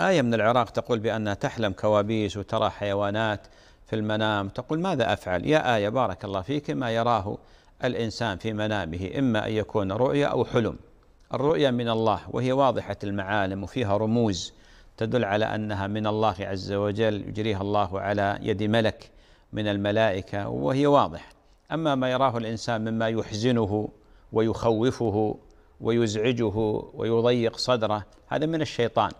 آية من العراق تقول بأنها تحلم كوابيس وترى حيوانات في المنام تقول ماذا أفعل يا آية بارك الله فيك ما يراه الإنسان في منامه إما أن يكون رؤيا أو حلم الرؤيا من الله وهي واضحة المعالم وفيها رموز تدل على أنها من الله عز وجل يجريها الله على يد ملك من الملائكة وهي واضح أما ما يراه الإنسان مما يحزنه ويخوفه ويزعجه ويضيق صدره هذا من الشيطان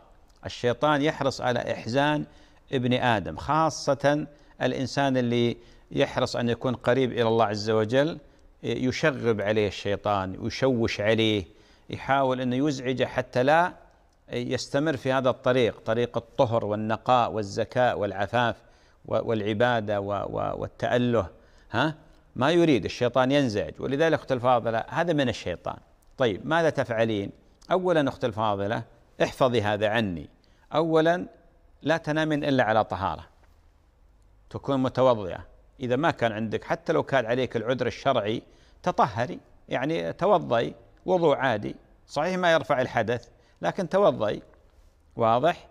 الشيطان يحرص على إحزان ابن آدم خاصة الإنسان اللي يحرص أن يكون قريب إلى الله عز وجل يشغب عليه الشيطان ويشوش عليه يحاول أنه يزعجه حتى لا يستمر في هذا الطريق طريق الطهر والنقاء والزكاء والعفاف والعبادة والتأله ها ما يريد الشيطان ينزعج ولذلك أخت الفاضلة هذا من الشيطان طيب ماذا تفعلين أولا أخت الفاضلة احفظي هذا عني أولا لا تنامين إلا على طهارة تكون متوضئة إذا ما كان عندك حتى لو كان عليك العذر الشرعي تطهري يعني توضئي وضوء عادي صحيح ما يرفع الحدث لكن توضئي واضح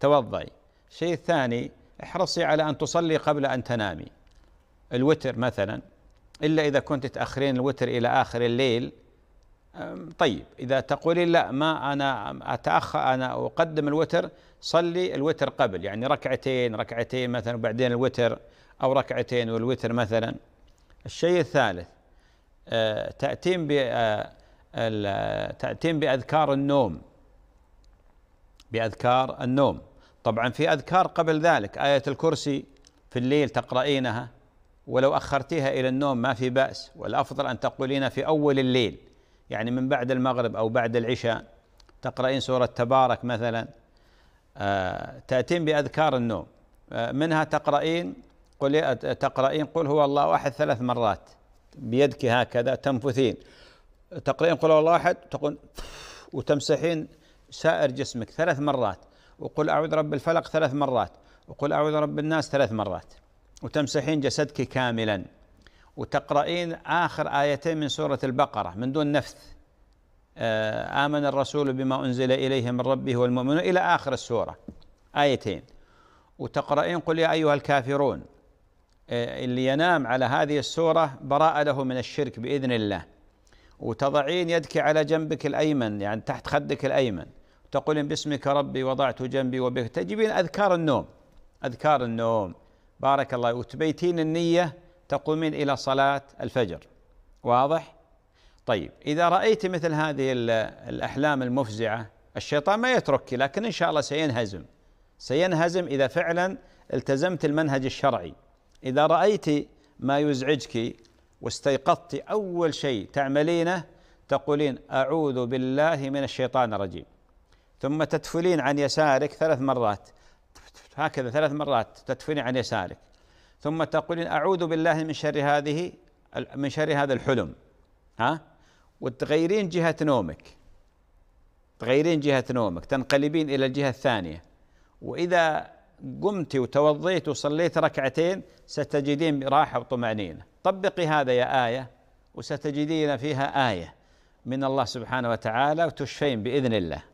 توضئي الشيء الثاني احرصي على أن تصلي قبل أن تنامي الوتر مثلا إلا إذا كنت تأخرين الوتر إلى آخر الليل طيب إذا تقولين لا ما أنا أتأخر أنا أقدم الوتر صلي الوتر قبل يعني ركعتين ركعتين مثلا وبعدين الوتر أو ركعتين والوتر مثلا الشيء الثالث آه، تأتين آه، تأتين بأذكار النوم بأذكار النوم طبعا في أذكار قبل ذلك آية الكرسي في الليل تقرأينها ولو أخرتيها إلى النوم ما في بأس والأفضل أن تقولين في أول الليل يعني من بعد المغرب أو بعد العشاء تقرأين سورة تبارك مثلا آه، تأتين بأذكار النوم آه، منها تقرأين قل تقرأين قل هو الله أحد ثلاث مرات بيدك هكذا تنفثين تقرأين قل هو الله أحد تقول وتمسحين سائر جسمك ثلاث مرات وقل أعوذ رب الفلق ثلاث مرات وقل أعوذ رب الناس ثلاث مرات وتمسحين جسدك كاملا وتقرأين آخر آيتين من سورة البقرة من دون نفث آه، آمن الرسول بما أنزل إليه من ربه والمؤمنون إلى آخر السورة آيتين وتقرأين قل يا أيها الكافرون آه، اللي ينام على هذه السورة براءة له من الشرك بإذن الله وتضعين يدك على جنبك الأيمن يعني تحت خدك الأيمن تقولين باسمك ربي وضعت جنبي وبك تجيبين أذكار النوم أذكار النوم بارك الله وتبيتين النية تقومين إلى صلاة الفجر واضح؟ طيب إذا رأيت مثل هذه الأحلام المفزعة الشيطان ما يتركك لكن إن شاء الله سينهزم سينهزم إذا فعلا التزمت المنهج الشرعي إذا رأيت ما يزعجك واستيقظت أول شيء تعملينه تقولين أعوذ بالله من الشيطان الرجيم ثم تتفلين عن يسارك ثلاث مرات هكذا ثلاث مرات تتفلين عن يسارك ثم تقولين أعوذ بالله من شر هذه من شر هذا الحلم ها وتغيرين جهة نومك تغيرين جهة نومك تنقلبين إلى الجهة الثانية وإذا قمت وتوضيت وصليت ركعتين ستجدين راحة وطمأنينة طبقي هذا يا آية وستجدين فيها آية من الله سبحانه وتعالى وتشفين بإذن الله